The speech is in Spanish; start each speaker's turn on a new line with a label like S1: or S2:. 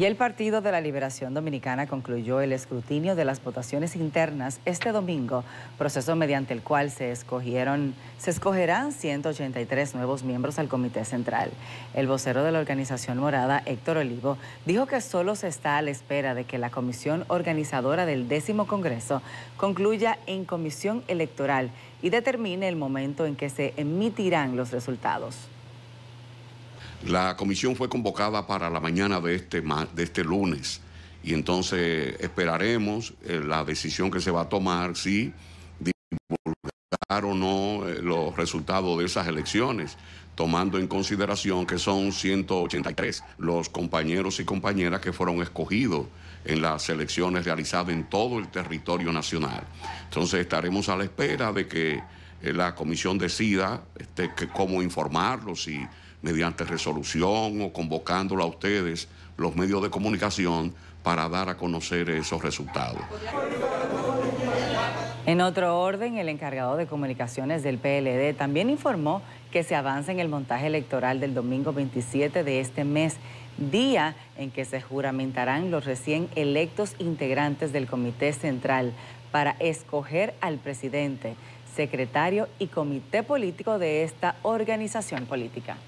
S1: Y el Partido de la Liberación Dominicana concluyó el escrutinio de las votaciones internas este domingo, proceso mediante el cual se escogieron, se escogerán 183 nuevos miembros al Comité Central. El vocero de la organización morada, Héctor Olivo, dijo que solo se está a la espera de que la comisión organizadora del décimo Congreso concluya en comisión electoral y determine el momento en que se emitirán los resultados.
S2: La comisión fue convocada para la mañana de este, de este lunes y entonces esperaremos eh, la decisión que se va a tomar si divulgar o no eh, los resultados de esas elecciones, tomando en consideración que son 183 los compañeros y compañeras que fueron escogidos en las elecciones realizadas en todo el territorio nacional. Entonces estaremos a la espera de que eh, la comisión decida este, que cómo informarlos y mediante resolución o convocándola a ustedes, los medios de comunicación, para dar a conocer esos resultados.
S1: En otro orden, el encargado de comunicaciones del PLD también informó que se avanza en el montaje electoral del domingo 27 de este mes, día en que se juramentarán los recién electos integrantes del Comité Central para escoger al presidente, secretario y comité político de esta organización política.